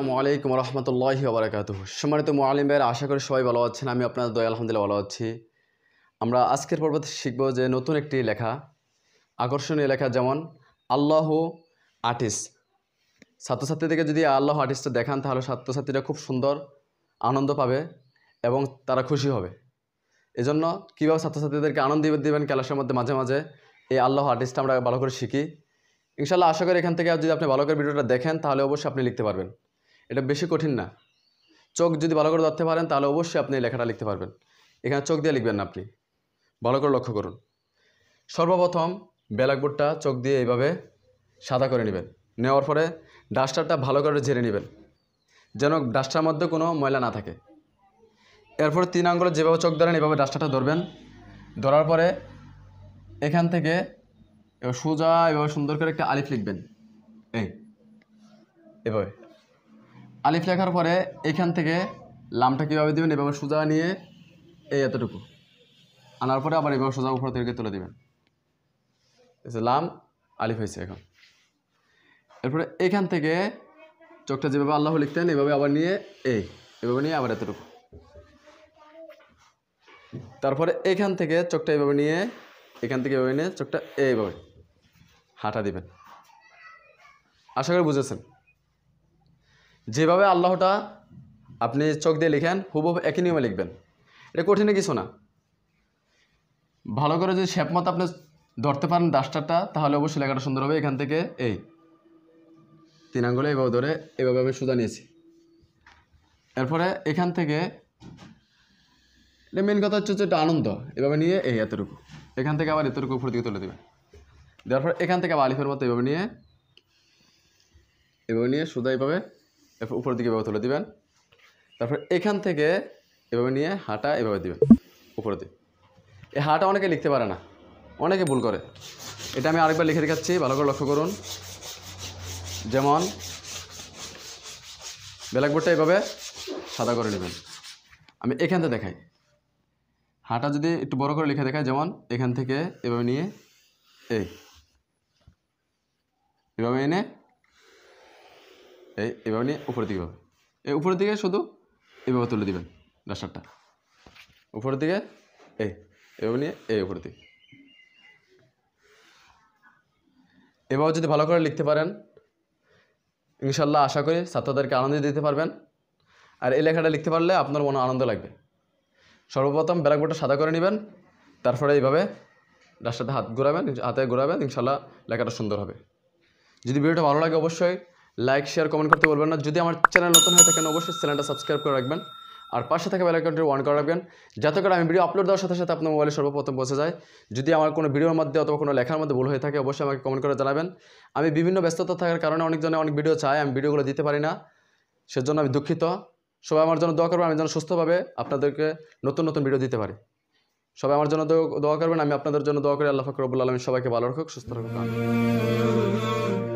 আসসালামু আলাইকুম রহমতুল্লাহি আবরাকাত সম্মানিত মোয়ালিম ভাইয়ের আশা করি সবাই ভালো আছেন আমি আপনার দয়া আলহামদুলিল্লাহ ভালো আছি আমরা আজকের পর্বতে শিখব যে নতুন একটি লেখা আকর্ষণীয় লেখা যেমন আল্লাহ আর্টিস্ট ছাত্রছাত্রীদেরকে যদি আল্লাহ আর্টিস্টটা দেখান তাহলে ছাত্রছাত্রীরা খুব সুন্দর আনন্দ পাবে এবং তারা খুশি হবে এজন্য কীভাবে ছাত্রছাত্রীদেরকে আনন্দ দেবেন ক্লাসের মধ্যে মাঝে মাঝে এই আল্লাহ আর্টিস্টটা আমরা ভালো করে শিখি ইনশাল্লাহ আশা করি এখান থেকে যদি আপনি ভালো করে ভিডিওটা দেখেন তাহলে অবশ্যই আপনি লিখতে পারবেন এটা বেশি কঠিন না চোখ যদি ভালো করে ধরতে পারেন তাহলে অবশ্যই আপনি লেখাটা লিখতে পারবেন এখানে চোখ দিয়ে লিখবেন না আপনি ভালো করে লক্ষ্য করুন সর্বপ্রথম ব্ল্যাকবোর্ডটা চোখ দিয়ে এইভাবে সাদা করে নেবেন নেওয়ার পরে ডাস্টারটা ভালো করে ঝেড়ে নেবেন যেন ডাস্টার মধ্যে কোনো ময়লা না থাকে এরপর তিন আঙ্গুলে যেভাবে চোখ ধরেন এভাবে ডাস্টারটা ধরবেন ধরার পরে এখান থেকে সোজা এভাবে সুন্দর করে একটা আলিফ লিখবেন এই এভাবে আলিফ লেখার পরে এখান থেকে লামটা কীভাবে দেবেন এভাবে সোজা নিয়ে এই এতটুকু আনার পরে আবার এভাবে সোজা উপর থেকে তুলে দেবেন লাম আলিফ হয়েছে এখন এরপরে এখান থেকে চোখটা যেভাবে আল্লাহ লিখতেন এভাবে আবার নিয়ে এই এভাবে নিয়ে আবার এতটুকু তারপরে এখান থেকে চোখটা এভাবে নিয়ে এখান থেকে এভাবে নিয়ে চোখটা এইভাবে হাঁটা দিবেন আশা করি বুঝেছেন যেভাবে আল্লাহটা আপনি চোখ দিয়ে লিখেন হুবহু একই নিয়মে লিখবেন এটা কঠিনে কিছু না ভালো করে যদি শ্যাপমত আপনি ধরতে পারেন ডাস্টারটা তাহলে অবশ্যই লেখাটা সুন্দর হবে এখান থেকে এই তিন আঙ্গুলে এভাবে ধরে এভাবে আমি সুদা নিয়েছি এরপরে এখান থেকে মেন কথা হচ্ছে যে এটা আনন্দ এভাবে নিয়ে এই এতটুকু এখান থেকে আবার এতটুকু উপর দিকে তুলে দেবে দেওয়ার পর এখান থেকে আবার আলিফের মতো এভাবে নিয়ে এভাবে নিয়ে সুদা এভাবে উপরের দিকে এভাবে তুলে দিবেন তারপর এখান থেকে এভাবে নিয়ে হাঁটা এভাবে দিবেন উপরে দিকে এই হাঁটা অনেকে লিখতে পারে না অনেকে ভুল করে এটা আমি আরেকবার লিখে দেখাচ্ছি ভালো করে লক্ষ্য করুন যেমন ব্ল্যাকবোর্ডটা এভাবে সাদা করে নেবেন আমি এখান থেকে দেখাই হাঁটা যদি একটু বড় করে লিখে দেখাই যেমন এখান থেকে এভাবে নিয়ে এই এভাবে এনে এই এভাবে নিয়ে উপরের দিকে হবে এই উপরের দিকে শুধু এভাবে তুলে দিবেন ডাস্টারটা উপরের দিকে এই এভাবে নিয়ে এই উপরের দিকে এভাবে যদি ভালো করে লিখতে পারেন ইনশাল্লাহ আশা করি ছাত্রদেরকে আনন্দ দিতে পারবেন আর এই লেখাটা লিখতে পারলে আপনার মনে আনন্দ লাগবে সর্বপ্রথম ব্ল্যাকবোর্ডটা সাদা করে নেবেন তারপরে এইভাবে রাস্তাতে হাত ঘোরাবেন হাতে ঘোরাবেন ইনশাল্লাহ লেখাটা সুন্দর হবে যদি ভিডিওটা ভালো লাগে অবশ্যই লাইক শেয়ার কমেন্ট করতে বলবেন না যদি আমার চ্যানেল নতুন হয়ে থাকেন অবশ্যই চ্যানেলটা সাবস্ক্রাইব করে রাখবেন আর পাশে থাকা বেল আইকনটি অন করে রাখবেন যাতে করে আমি ভিডিও আপলোড দেওয়ার সাথে সাথে আপনার মোবাইলে সর্বপ্রথম পৌঁছে যায় যদি আমার কোনো ভিডিওর মধ্যে অথবা কোনো লেখার মধ্যে ভুল হয়ে থাকে অবশ্যই আমাকে কমেন্ট করে জানাবেন আমি বিভিন্ন ব্যস্ততা থাকার কারণে অনেকজনে অনেক ভিডিও চাই আমি ভিডিওগুলো দিতে পারি না সেজন্য আমি দুঃখিত সবাই আমার জন্য দোয়া করবেন আমি যেন সুস্থভাবে আপনাদেরকে নতুন নতুন ভিডিও দিতে পারি সবাই আমার জন্য দোয়া করবেন আমি আপনাদের জন্য দোয়া করি আল্লাহ ফাকরবুল আলমী সবাইকে ভালো রাখুক সুস্থ রাখুক